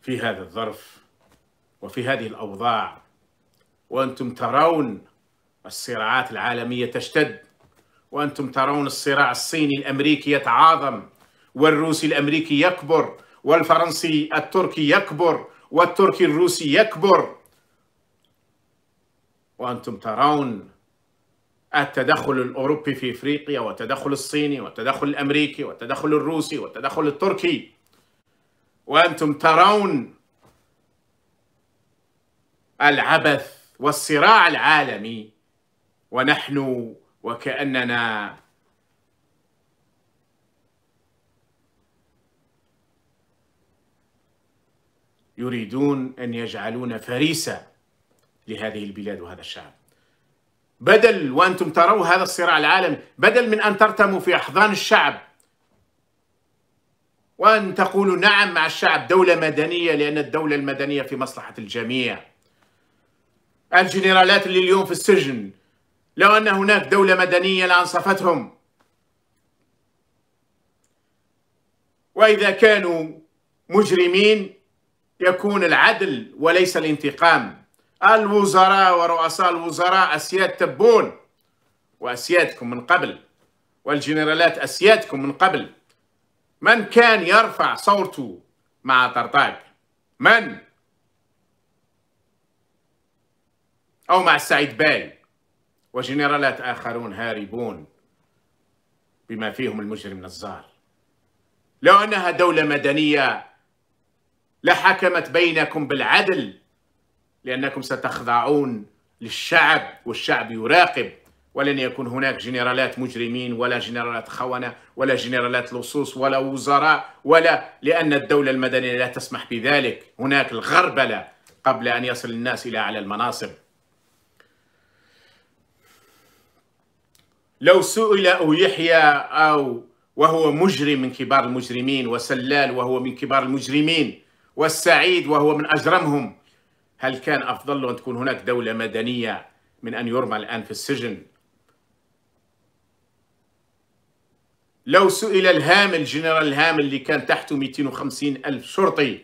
في هذا الظرف وفي هذه الأوضاع وأنتم ترون الصراعات العالمية تشتد وأنتم ترون الصراع الصيني الأمريكي يتعاظم والروسي الأمريكي يكبر والفرنسي التركي يكبر والتركي الروسي يكبر وأنتم ترون التدخل الأوروبي في إفريقيا والتدخل الصيني والتدخل الأمريكي والتدخل الروسي والتدخل التركي وأنتم ترون العبث والصراع العالمي ونحن وكأننا يريدون أن يجعلون فريسة لهذه البلاد وهذا الشعب بدل وأنتم تروا هذا الصراع العالمي بدل من أن ترتموا في أحضان الشعب وأن تقولوا نعم مع الشعب دولة مدنية لأن الدولة المدنية في مصلحة الجميع الجنرالات اللي اليوم في السجن لو أن هناك دولة مدنية لأنصفتهم وإذا كانوا مجرمين يكون العدل وليس الانتقام الوزراء ورؤساء الوزراء أسياد تبون وأسيادكم من قبل والجنرالات أسيادكم من قبل من كان يرفع صوته مع طرطاج من أو مع السعيد باي وجنرالات آخرون هاربون بما فيهم المجرم نزار لو أنها دولة مدنية لحكمت بينكم بالعدل لأنكم ستخضعون للشعب والشعب يراقب ولن يكون هناك جنرالات مجرمين ولا جنرالات خونة ولا جنرالات لصوص ولا وزراء ولا لأن الدولة المدنية لا تسمح بذلك هناك الغربلة قبل أن يصل الناس إلى أعلى المناصب لو سئل أو يحيى أو وهو مجرم من كبار المجرمين وسلال وهو من كبار المجرمين والسعيد وهو من أجرمهم هل كان أفضل أن تكون هناك دولة مدنية من أن يرمى الآن في السجن لو سئل الهامل جنرال الهامل اللي كان تحته 250 ألف شرطي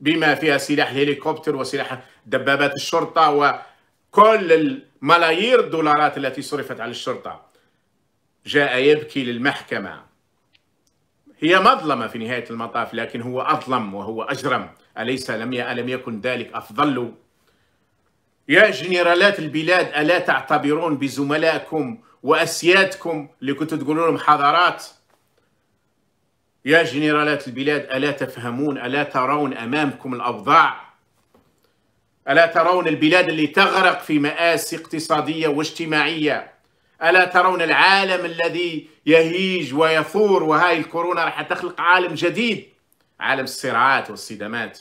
بما فيها سلاح الهليكوبتر وسلاح دبابات الشرطة وكل الملايير الدولارات التي صرفت على الشرطة جاء يبكي للمحكمة هي مظلمة في نهاية المطاف لكن هو أظلم وهو أجرم أليس لم ألم يكن ذلك أفضل يا جنرالات البلاد ألا تعتبرون بزملائكم واسيادكم اللي كنتوا تقولوا لهم حضارات يا جنرالات البلاد الا تفهمون الا ترون امامكم الاوضاع الا ترون البلاد اللي تغرق في ماسي اقتصاديه واجتماعيه الا ترون العالم الذي يهيج ويثور وهاي الكورونا راح تخلق عالم جديد عالم الصراعات والصدامات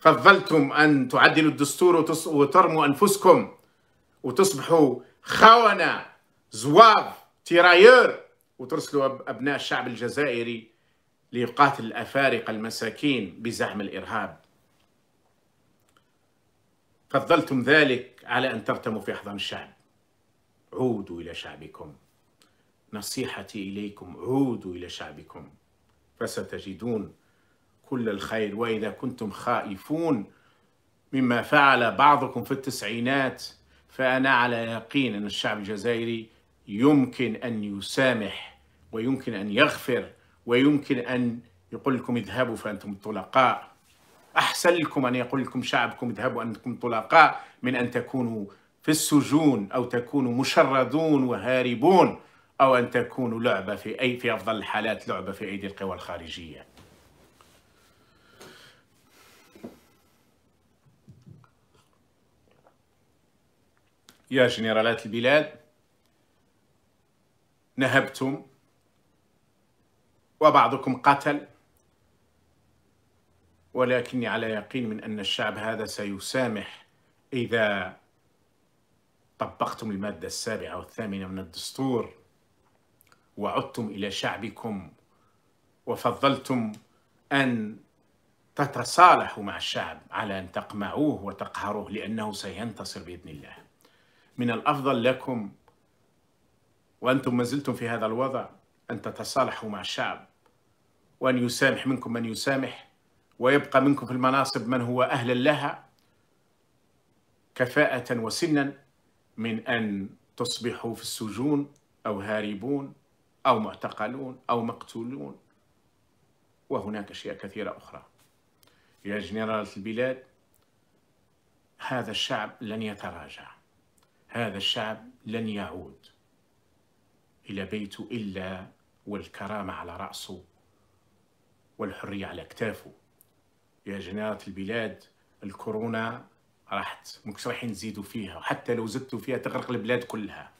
فضلتم ان تعدلوا الدستور وترموا انفسكم وتصبحوا خونه زواف تيرايور وترسلوا أبناء الشعب الجزائري ليقاتل الأفارقة المساكين بزعم الإرهاب فضلتم ذلك على أن ترتموا في أحضان الشعب عودوا إلى شعبكم نصيحتي إليكم عودوا إلى شعبكم فستجدون كل الخير وإذا كنتم خائفون مما فعل بعضكم في التسعينات فأنا على يقين أن الشعب الجزائري يمكن أن يسامح ويمكن أن يغفر ويمكن أن يقول لكم اذهبوا فأنتم طلقاء أحسن لكم أن يقول لكم شعبكم اذهبوا أنتم طلقاء من أن تكونوا في السجون أو تكونوا مشردون وهاربون أو أن تكونوا لعبة في أي في أفضل الحالات لعبة في أيدي القوى الخارجية يا جنرالات البلاد نهبتم وبعضكم قتل ولكني على يقين من أن الشعب هذا سيسامح إذا طبقتم المادة السابعة والثامنة من الدستور وعدتم إلى شعبكم وفضلتم أن تتصالحوا مع الشعب على أن تقمعوه وتقهروه لأنه سينتصر بإذن الله من الأفضل لكم وأنتم ما زلتم في هذا الوضع أن تتصالحوا مع الشعب وأن يسامح منكم من يسامح ويبقى منكم في المناصب من هو أهلا لها كفاءة وسنا من أن تصبحوا في السجون أو هاربون أو معتقلون أو مقتولون وهناك أشياء كثيرة أخرى يا جنرالة البلاد هذا الشعب لن يتراجع هذا الشعب لن يعود إلى بيته إلا والكرامة على رأسه والحرية على أكتافه يا جنارة البلاد الكورونا راحت مش رايحين نزيدوا فيها وحتى لو زدتوا فيها تغرق البلاد كلها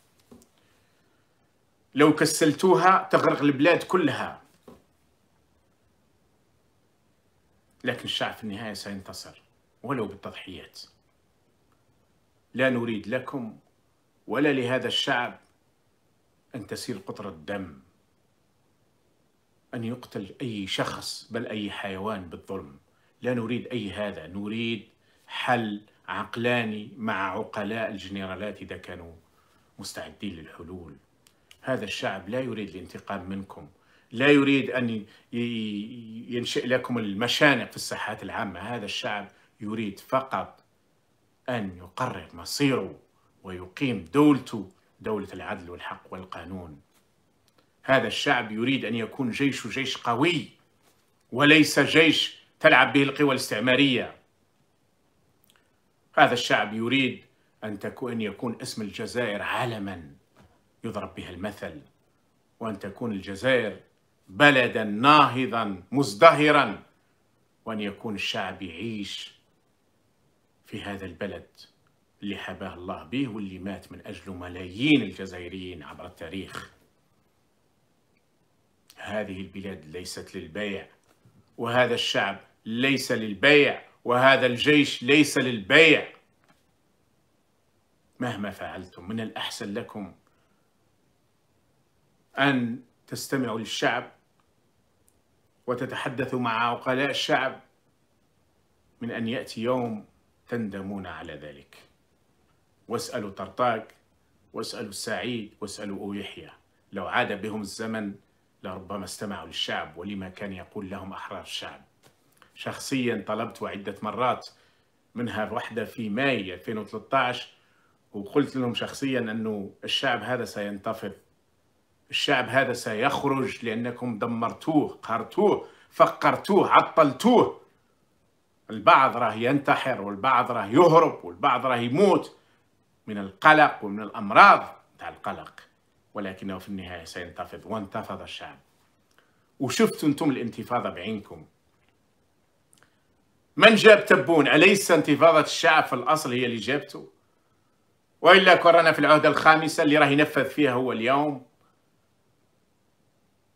لو كسلتوها تغرق البلاد كلها لكن الشعب في النهاية سينتصر ولو بالتضحيات لا نريد لكم ولا لهذا الشعب أن تسيل قطرة دم أن يقتل أي شخص بل أي حيوان بالظلم لا نريد أي هذا نريد حل عقلاني مع عقلاء الجنرالات إذا كانوا مستعدين للحلول هذا الشعب لا يريد الانتقام منكم لا يريد أن ينشئ لكم المشانق في الساحات العامة هذا الشعب يريد فقط أن يقرر مصيره ويقيم دولته دولة العدل والحق والقانون هذا الشعب يريد أن يكون جيشه جيش قوي وليس جيش تلعب به القوى الاستعمارية هذا الشعب يريد أن تكون يكون اسم الجزائر علما يضرب بها المثل وأن تكون الجزائر بلدا ناهضا مزدهرا وأن يكون الشعب يعيش في هذا البلد اللي حباه الله به واللي مات من أجله ملايين الجزائريين عبر التاريخ هذه البلاد ليست للبيع وهذا الشعب ليس للبيع وهذا الجيش ليس للبيع مهما فعلتم من الأحسن لكم أن تستمعوا للشعب وتتحدثوا مع عقلاء الشعب من أن يأتي يوم تندمون على ذلك واسألوا طرطاق واسألوا السعيد واسألوا أو يحيى لو عاد بهم الزمن لربما استمعوا للشعب ولما كان يقول لهم أحرار الشعب شخصيا طلبت عدة مرات منها واحدة في ماي 2013 وقلت لهم شخصيا أنه الشعب هذا سينتفض الشعب هذا سيخرج لأنكم دمرتوه قهرتوه فقرتوه عطلتوه البعض راه ينتحر والبعض راه يهرب والبعض راه يموت من القلق ومن الأمراض تاع القلق ولكنه في النهاية سينتفض وانتفض الشعب وشفتوا انتم الانتفاضة بعينكم من جاب تبون أليس انتفاضة الشعب في الأصل هي اللي جابته وإلا كورونا في العهدة الخامسة اللي راه ينفذ فيها هو اليوم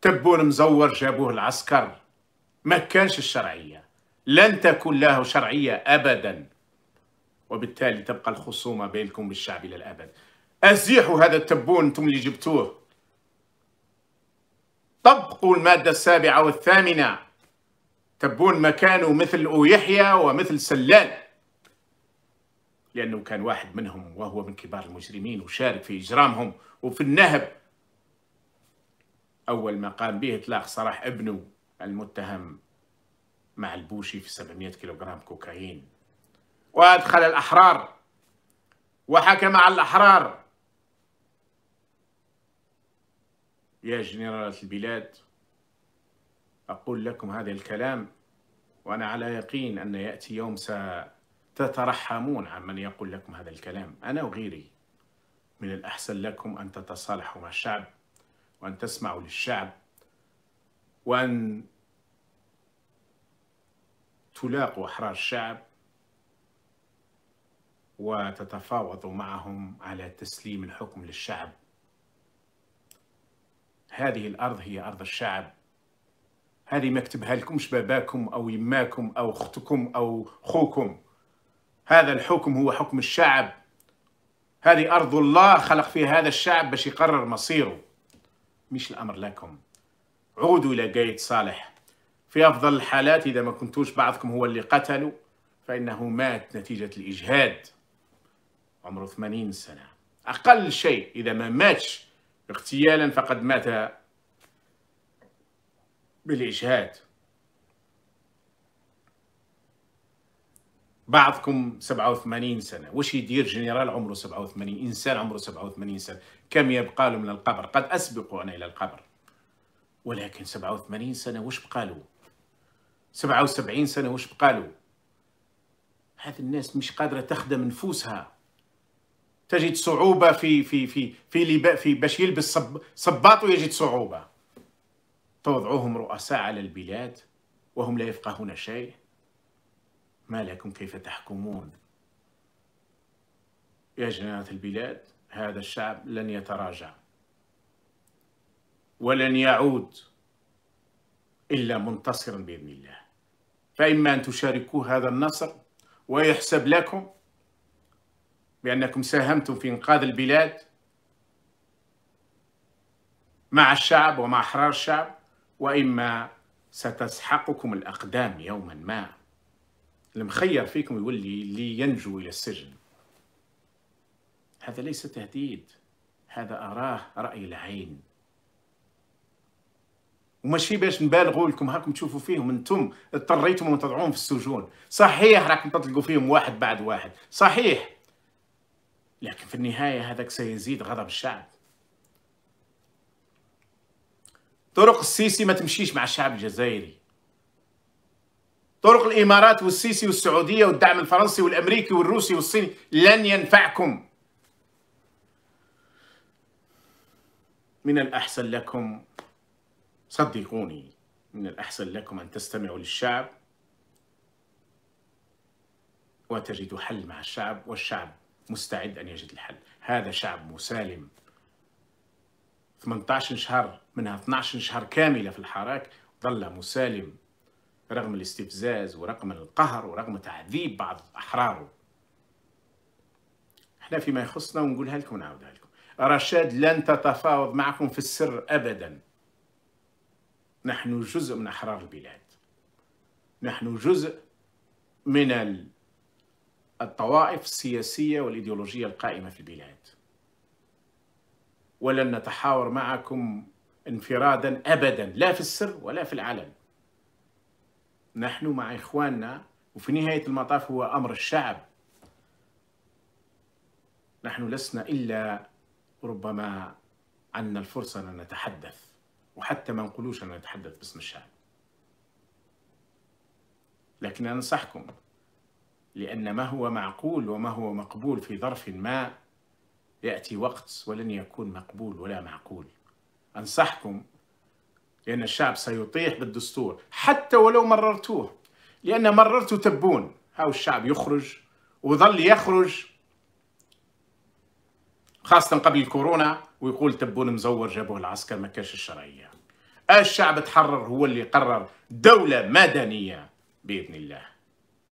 تبون مزور جابوه العسكر ما كانش الشرعية لن تكون له شرعية أبدا وبالتالي تبقى الخصومة بينكم بالشعب إلى الأبد أزيحوا هذا التبون أنتم اللي جبتوه طبقوا المادة السابعة والثامنة تبون مكانه مثل أو يحيى ومثل سلال لأنه كان واحد منهم وهو من كبار المجرمين وشارك في إجرامهم وفي النهب أول ما قام به إطلاق سراح ابنه المتهم مع البوشي في 700 كيلوغرام كوكايين وأدخل الأحرار وحكم على الأحرار يا جنرالات البلاد أقول لكم هذا الكلام وأنا على يقين أن يأتي يوم ستترحمون عن من يقول لكم هذا الكلام أنا وغيري من الأحسن لكم أن تتصالحوا مع الشعب وأن تسمعوا للشعب وأن تلاقوا أحرار الشعب وتتفاوض معهم على تسليم الحكم للشعب هذه الأرض هي أرض الشعب هذه ما كتبها لكم باباكم أو يماكم أو أختكم أو خوكم هذا الحكم هو حكم الشعب هذه أرض الله خلق فيها هذا الشعب باش يقرر مصيره مش الأمر لكم عودوا إلى قايد صالح في أفضل الحالات إذا ما كنتوش بعضكم هو اللي قتلوا فإنه مات نتيجة الإجهاد عمره 80 سنة أقل شيء إذا ما ماتش اغتيالا فقد مات بالإجهاد بعضكم 87 سنة وش يدير جنرال عمره 87 إنسان عمره 87 سنة كم يبقى له من القبر قد أسبقه أنا إلى القبر ولكن 87 سنة وش بقى له 77 سنه واش بقالوا هذه الناس مش قادره تخدم نفوسها تجد صعوبه في في في في, في باش يلبس صب صباط ويجد صعوبه توضعوهم رؤساء على البلاد وهم لا يفقهون شيء ما لكم كيف تحكمون يا جنات البلاد هذا الشعب لن يتراجع ولن يعود إلا منتصرا بإذن الله فإما أن تشاركوا هذا النصر ويحسب لكم بأنكم ساهمتم في إنقاذ البلاد مع الشعب ومع أحرار الشعب وإما ستسحقكم الأقدام يوما ما المخير فيكم يقول لي ينجو إلى السجن هذا ليس تهديد هذا أراه رأي العين وماشي باش نبالغوا لكم هاكم تشوفوا فيهم انتم اضطريتم وتضعون تضعوهم في السجون صحيح راكم تطلقوا فيهم واحد بعد واحد صحيح لكن في النهايه هذاك سيزيد غضب الشعب طرق السيسي ما تمشيش مع الشعب الجزائري طرق الامارات والسيسي والسعوديه والدعم الفرنسي والامريكي والروسي والصيني لن ينفعكم من الاحسن لكم صدقوني من الأحسن لكم أن تستمعوا للشعب وتجدوا حل مع الشعب والشعب مستعد أن يجد الحل هذا شعب مسالم 18 شهر منها 12 شهر كاملة في الحراك ظل مسالم رغم الاستفزاز ورغم القهر ورغم تعذيب بعض أحراره احنا فيما يخصنا ونقولها لكم ونعاودها لكم رشاد لن تتفاوض معكم في السر أبدا نحن جزء من أحرار البلاد نحن جزء من الطوائف السياسية والإيديولوجية القائمة في البلاد ولن نتحاور معكم انفرادا أبدا لا في السر ولا في العلن نحن مع إخواننا وفي نهاية المطاف هو أمر الشعب نحن لسنا إلا ربما عنا الفرصة أن نتحدث وحتى ما نقولوش أنا أتحدث باسم الشعب لكن أنصحكم لأن ما هو معقول وما هو مقبول في ظرف ما يأتي وقت ولن يكون مقبول ولا معقول أنصحكم لأن الشعب سيطيح بالدستور حتى ولو مررتوه لأن مررتوا تبون هاو الشعب يخرج وظل يخرج خاصة قبل الكورونا ويقول تبون مزور جابوه العسكر ما كاش الشرعية الشعب تحرر هو اللي قرر دولة مدنية بإذن الله